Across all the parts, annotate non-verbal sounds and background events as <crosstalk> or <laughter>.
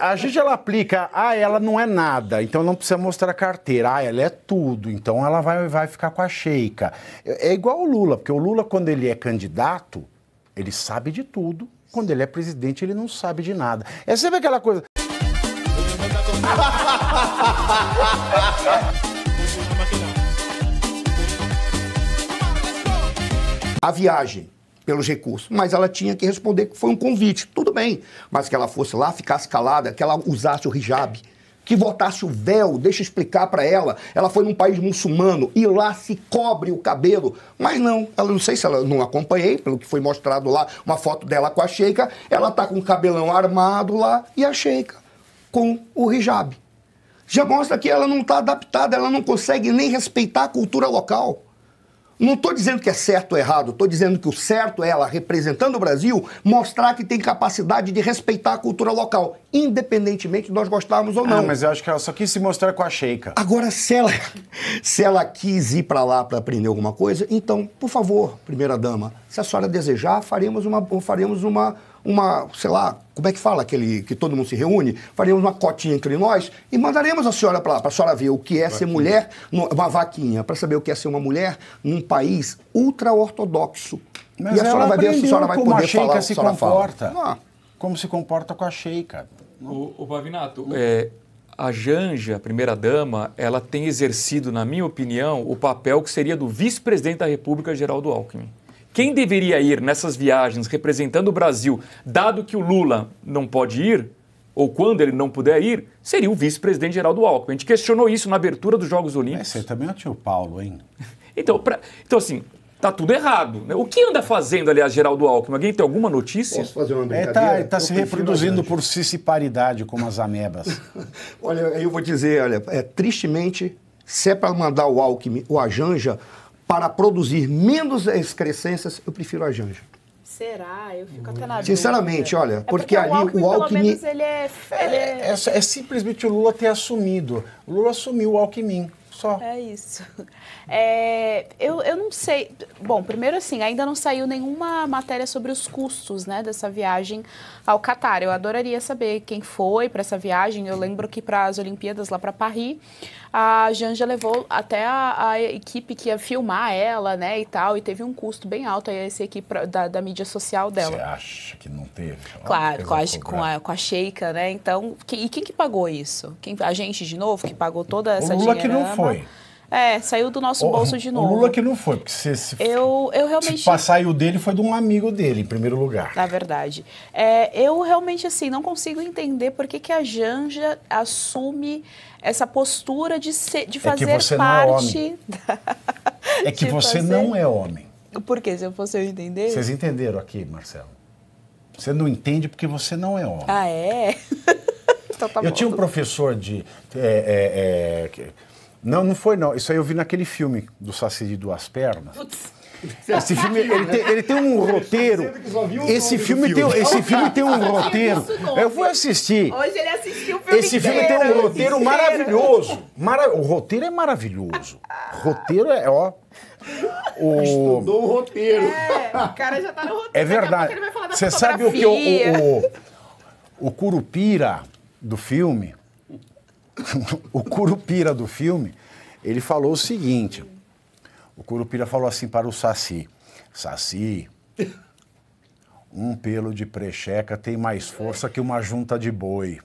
A gente ela aplica, ah, ela não é nada, então não precisa mostrar carteira. Ah, ela é tudo, então ela vai, vai ficar com a cheica. É, é igual o Lula, porque o Lula, quando ele é candidato, ele sabe de tudo. Quando ele é presidente, ele não sabe de nada. É sempre aquela coisa. <laughs> A viagem pelos recursos. Mas ela tinha que responder que foi um convite. Tudo bem, mas que ela fosse lá, ficasse calada, que ela usasse o hijab. Que votasse o véu, deixa eu explicar para ela. Ela foi num país muçulmano e lá se cobre o cabelo. Mas não, ela não sei se ela não acompanhei, pelo que foi mostrado lá, uma foto dela com a sheikha. Ela tá com o cabelão armado lá e a sheikha com o hijab. Já mostra que ela não está adaptada, ela não consegue nem respeitar a cultura local. Não estou dizendo que é certo ou errado, estou dizendo que o certo é ela, representando o Brasil, mostrar que tem capacidade de respeitar a cultura local, independentemente de nós gostarmos ou ah, não. Ah, mas eu acho que ela só quis se mostrar com a Sheika. Agora, se ela, <laughs> se ela quis ir para lá para aprender alguma coisa, então, por favor, primeira dama, se a senhora desejar, faremos uma, faremos uma uma, sei lá, como é que fala aquele que todo mundo se reúne? faremos uma cotinha entre nós e mandaremos a senhora para lá, para a senhora ver o que é vaquinha. ser mulher, uma vaquinha, para saber o que é ser uma mulher num país ultra-ortodoxo. E a senhora vai ver se a senhora vai poder falar se comporta. Fala. Como se comporta com a sheika. O, o Pavinato, é, a Janja, primeira-dama, ela tem exercido, na minha opinião, o papel que seria do vice-presidente da República, Geraldo Alckmin. Quem deveria ir nessas viagens representando o Brasil, dado que o Lula não pode ir, ou quando ele não puder ir, seria o vice-presidente Geraldo Alckmin. A gente questionou isso na abertura dos Jogos Olímpicos. Mas você também é o tio Paulo, hein? <laughs> então, pra... então assim, Tá tudo errado. Né? O que anda fazendo, aliás, Geraldo Alckmin? Alguém tem alguma notícia? Posso fazer uma brincadeira? Está é, tá, tá se reproduzindo por siciparidade, como as amebas. <laughs> olha, eu vou dizer, olha, é, tristemente, se é para mandar o Alckmin ou a Janja, para produzir menos excrescências, eu prefiro a janja. Será? Eu fico até na Sinceramente, olha, é porque, porque, ali o Alckmin... O Alckmin menos, ele é, ele é... É, é, simplesmente o Lula ter assumido. O Lula assumiu o Alckmin. Só. É isso. É, eu, eu não sei. Bom, primeiro assim, ainda não saiu nenhuma matéria sobre os custos né, dessa viagem ao Catar. Eu adoraria saber quem foi para essa viagem. Eu lembro que para as Olimpíadas lá para Paris, a Janja levou até a, a, equipe que ia filmar ela, né, e tal, e teve um custo bem alto aí essa equipe da, da, mídia social dela. Você acha que não teve? Claro, com a, com a, com, a, Sheikha, né, então, que, e quem que pagou isso? Quem, a gente, de novo, que pagou toda essa dinheirama? O Lula que não foi. É, saiu do nosso o, bolso de novo. O Lula que não foi, porque se, se, eu, eu realmente... se passar o dele foi de um amigo dele, em primeiro lugar. Na verdade. É, eu realmente, assim, não consigo entender por que, que a Janja assume essa postura de, ser, de fazer é que você parte... Não é, homem. <laughs> é que você fazer... não é homem. Por quê? Se eu fosse eu entender... Vocês entenderam aqui, Marcelo. Você não entende porque você não é homem. Ah, é? <laughs> então tá eu bom, tinha um professor de... É, é, é não, não foi não. Isso aí eu vi naquele filme do Saci de Duas Pernas. Putz. Esse filme ele tem, ele tem um tá roteiro. Esse filme tem, esse filme tem um roteiro. Eu fui assistir. Hoje ele assistiu o filme. Esse filme tem um roteiro maravilhoso. O roteiro é maravilhoso. Roteiro é, ó. O... Estudou o roteiro. É, o cara já tá no roteiro. É verdade. Você sabe o que o, o, o Curupira do filme? o Curupira do filme, ele falou o seguinte: o Curupira falou assim para o Saci: Saci, um pelo de precheca tem mais força que uma junta de boi.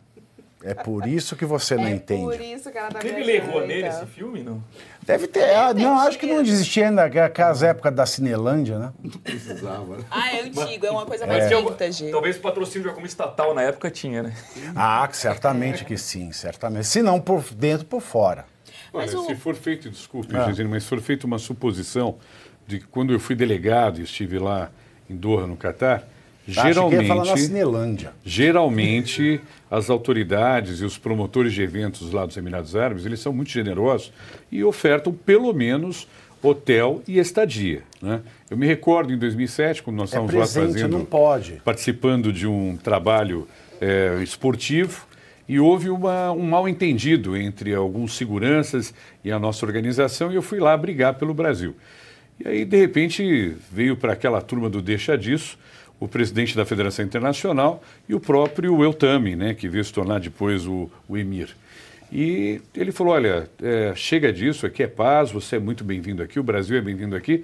É por isso que você não é entende. por isso que ela tá Teve lerrou nele então. esse filme, não? Deve ter. Ah, não, acho que não existia ainda aquelas épocas da Cinelândia, né? Não precisava. Né? ah, é antigo, é uma coisa é. mais é. Talvez o patrocínio de alguma estatal na época tinha, né? Ah, certamente que sim, certamente. Se não por dentro, por fora. Olha, o... se for feito, desculpe, ah. Gisele, mas se for feita uma suposição de que quando eu fui delegado e estive lá em Doha, no Catar, Tá, geralmente, falar na geralmente as autoridades e os promotores de eventos lá dos Emirados Árabes, eles são muito generosos e ofertam pelo menos hotel e estadia. Né? Eu me recordo em 2007, quando nós é estávamos é presente, lá fazendo, não pode. participando de um trabalho é, esportivo, e houve uma, um mal entendido entre alguns seguranças e a nossa organização, e eu fui lá brigar pelo Brasil. E aí, de repente, veio para aquela turma do Deixa Disso o presidente da Federação Internacional e o próprio Eltame, né, que veio se tornar depois o, o emir. E ele falou: olha, é, chega disso, aqui é paz, você é muito bem-vindo aqui, o Brasil é bem-vindo aqui.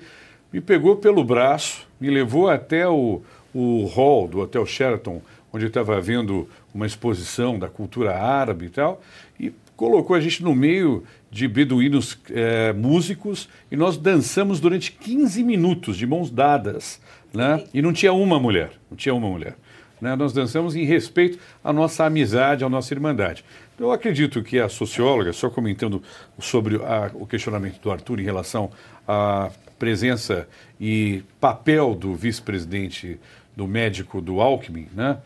Me pegou pelo braço, me levou até o, o hall do Hotel Sheraton, onde estava havendo uma exposição da cultura árabe e tal, e colocou a gente no meio de beduínos é, músicos e nós dançamos durante 15 minutos de mãos dadas, né? E não tinha uma mulher, não tinha uma mulher. Né? Nós dançamos em respeito à nossa amizade, à nossa irmandade. eu acredito que a socióloga, só comentando sobre a, o questionamento do Arthur em relação à presença e papel do vice-presidente do médico do Alckmin, né?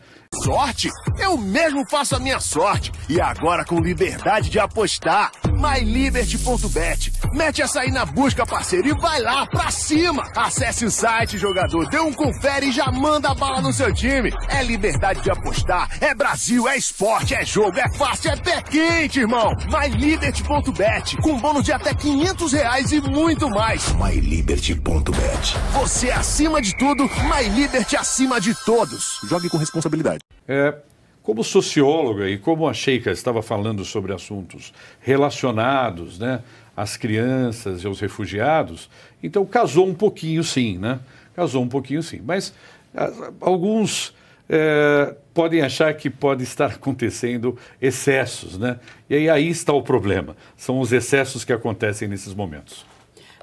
Sorte? Eu mesmo faço a minha sorte. E agora com liberdade de apostar myliberty.bet. Mete essa aí na busca, parceiro, e vai lá pra cima. Acesse o site, jogador, dê um confere e já manda a bala no seu time. É liberdade de apostar, é Brasil, é esporte, é jogo, é fácil, é pé quente, irmão. myliberty.bet, com bônus de até 500 reais e muito mais. myliberty.bet. Você é acima de tudo, MyLiberty acima de todos. Jogue com responsabilidade. É, como socióloga e como a Sheikha estava falando sobre assuntos relacionados né, às crianças e aos refugiados, então casou um pouquinho sim, né? Casou um pouquinho sim. Mas alguns é, podem achar que pode estar <laughs> acontecendo excessos, né? E aí, aí está o problema. São os excessos que acontecem nesses momentos.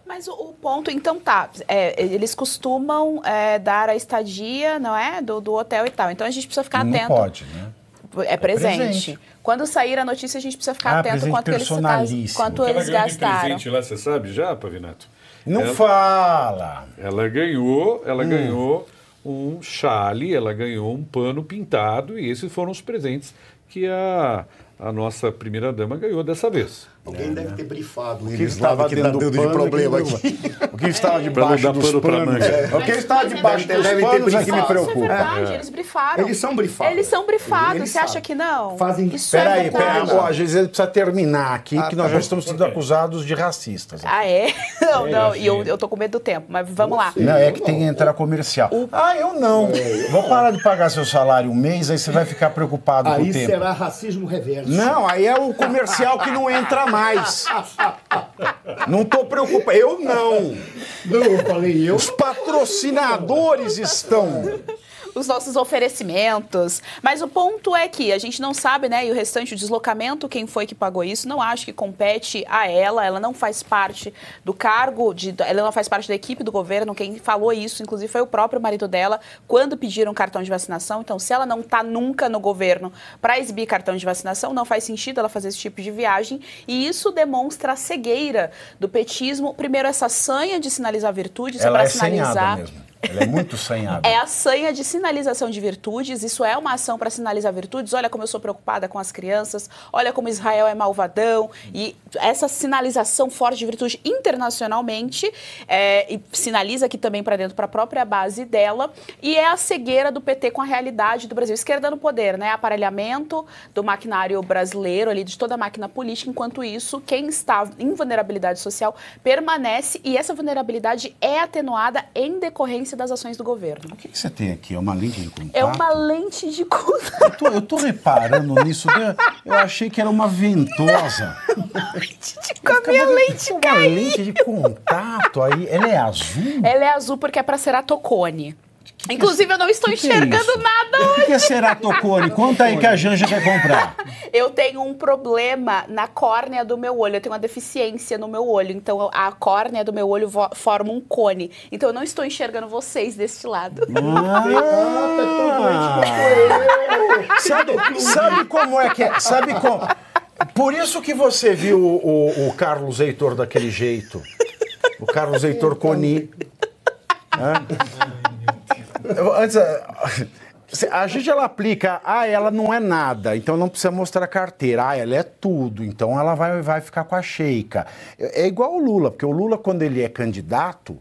Mas o, o ponto, então tá, é, eles costumam é, dar a estadia, não é? Do, do, hotel e tal. Então a gente precisa ficar não atento. Não pode, né? É, é presente. é presente. Quando sair a notícia, a gente precisa ficar ah, atento quanto eles, quanto Aquela eles gastaram. presente lá, você sabe já, Pavinato? Não ela, fala! Ela ganhou, ela hum. ganhou um chale, ela ganhou um pano pintado e esses foram os presentes que a, a nossa primeira-dama ganhou dessa vez. Alguém é, deve né? ter brifado ele estava que tá dando de problema aqui. <laughs> O que estava debaixo dos panos. É. O que estava é debaixo dos panos é que me é preocupa. É verdade, eles brifaram. Eles são brifados. Eles são brifados, eles você acha que não? Fazem isso. Peraí, é peraí. Ó, a Gisele precisa terminar aqui, ah, que nós tá já estamos sendo acusados de racistas. Aqui. Ah, é? <laughs> Não, é, não. Assim. E eu, eu tô com medo do tempo, mas vamos lá. Não, é que tem que entrar comercial. Ah, eu não. Vou parar de pagar seu salário um mês, aí você vai ficar preocupado com o tempo. Aí será racismo reverso. Não, aí é o comercial que não entra mais mais. Não tô preocupado. Eu não. Não, eu falei eu. Os patrocinadores estão os nossos oferecimentos. Mas o ponto é que a gente não sabe, né? E o restante, o deslocamento, quem foi que pagou isso, não acho que compete a ela. Ela não faz parte do cargo, de, ela não faz parte da equipe do governo. Quem falou isso, inclusive, foi o próprio marido dela, quando pediram cartão de vacinação. Então, se ela não está nunca no governo para exibir cartão de vacinação, não faz sentido ela fazer esse tipo de viagem. E isso demonstra a cegueira do petismo. Primeiro, essa sanha de sinalizar virtudes, para é sinalizar. Mesmo. Ela é muito sanhada. é a sanha de sinalização de virtudes. Isso é uma ação para sinalizar virtudes. Olha como eu sou preocupada com as crianças. Olha como Israel é malvadão. E essa sinalização forte de virtude internacionalmente é, sinaliza aqui também para dentro, para a própria base dela. E é a cegueira do PT com a realidade do Brasil. Esquerda no poder, né? Aparelhamento do maquinário brasileiro ali, de toda a máquina política. Enquanto isso, quem está em vulnerabilidade social permanece e essa vulnerabilidade é atenuada em decorrência das ações do governo. O que, que você tem aqui? É uma lente de contato? É uma lente de contato. Eu tô, reparando nisso. Né? Eu, achei que era uma ventosa. <laughs> com a minha lente Uma lente de contato aí. Ela é azul? Ela é azul porque é para tocone. Inclusive, eu não estou que enxergando que é nada hoje. O que é ceratocone? Conta aí que a Janja vai comprar. <laughs> eu tenho um problema na córnea do meu olho. Eu tenho uma deficiência no meu olho. Então, a córnea do meu olho forma um cone. Então, eu não estou enxergando vocês deste lado. Ah, <laughs> ah, tá <laughs> sabe, sabe como é que é? Sabe como? Por isso que você viu o, o, o Carlos Heitor daquele jeito. O Carlos Heitor Coni. Eu, antes, eh, <laughs> a gente ela aplica, ah, ela não é nada, então não precisa mostrar carteira. Ah, ela é tudo, então ela vai, vai ficar com a cheica. É, é igual o Lula, porque o Lula, quando ele é candidato,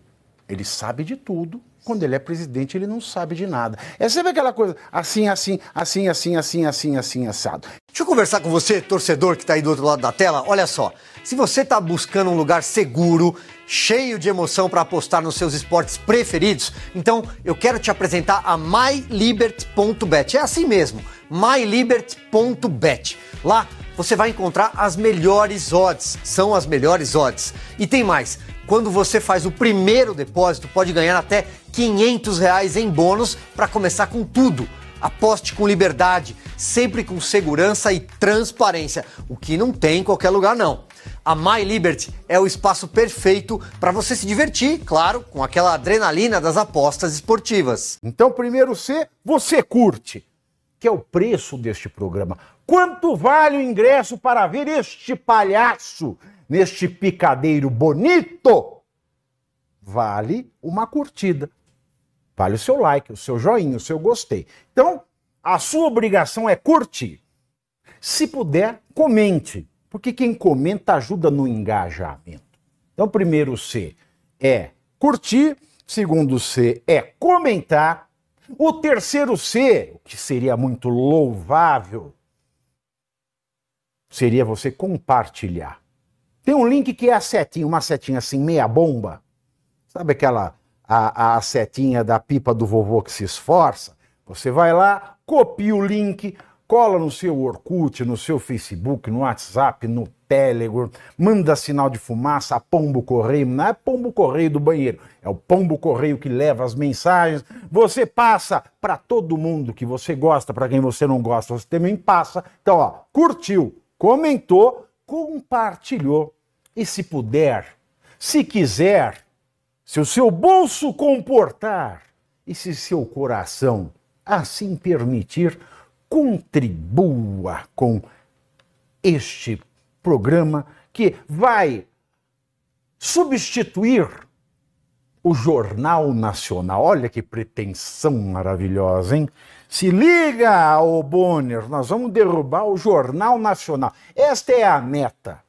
ele sabe de tudo quando ele é presidente, ele não sabe de nada. É sempre aquela coisa assim, assim, assim, assim, assim, assim, assim, assado. Deixa eu conversar com você, torcedor que está aí do outro lado da tela. Olha só, se você está buscando um lugar seguro, cheio de emoção para apostar nos seus esportes preferidos, então eu quero te apresentar a mylibert.bet. É assim mesmo, mylibert.bet. Lá você vai encontrar as melhores odds, são as melhores odds. E tem mais quando você faz o primeiro depósito, pode ganhar até 500 reais em bônus para começar com tudo. Aposte com liberdade, sempre com segurança e transparência, o que não tem em qualquer lugar não. A My Liberty é o espaço perfeito para você se divertir, claro, com aquela adrenalina das apostas esportivas. Então, primeiro C, você curte, que é o preço deste programa. Quanto vale o ingresso para ver este palhaço neste picadeiro bonito? Vale uma curtida. Vale o seu like, o seu joinha, o seu gostei. Então, a sua obrigação é curtir. Se puder, comente, porque quem comenta ajuda no engajamento. Então, primeiro C é curtir, segundo C é comentar, o terceiro C, que seria muito louvável, seria você compartilhar. Tem um link que é a setinha, uma setinha assim, meia bomba. Sabe aquela a, a setinha da pipa do vovô que se esforça? Você vai lá, copia o link, cola no seu Orkut, no seu Facebook, no WhatsApp, no Telegram, manda sinal de fumaça, pombo correio, não é pombo correio do banheiro, é o pombo correio que leva as mensagens. Você passa para todo mundo que você gosta, para quem você não gosta, você também passa. Então, ó, curtiu, comentou, compartilhou. E se puder, se quiser, se o seu bolso comportar e se seu coração assim permitir, contribua com este programa que vai substituir o Jornal Nacional. Olha que pretensão maravilhosa, hein? Se liga, ô Bonner, nós vamos derrubar o Jornal Nacional. Esta é a meta.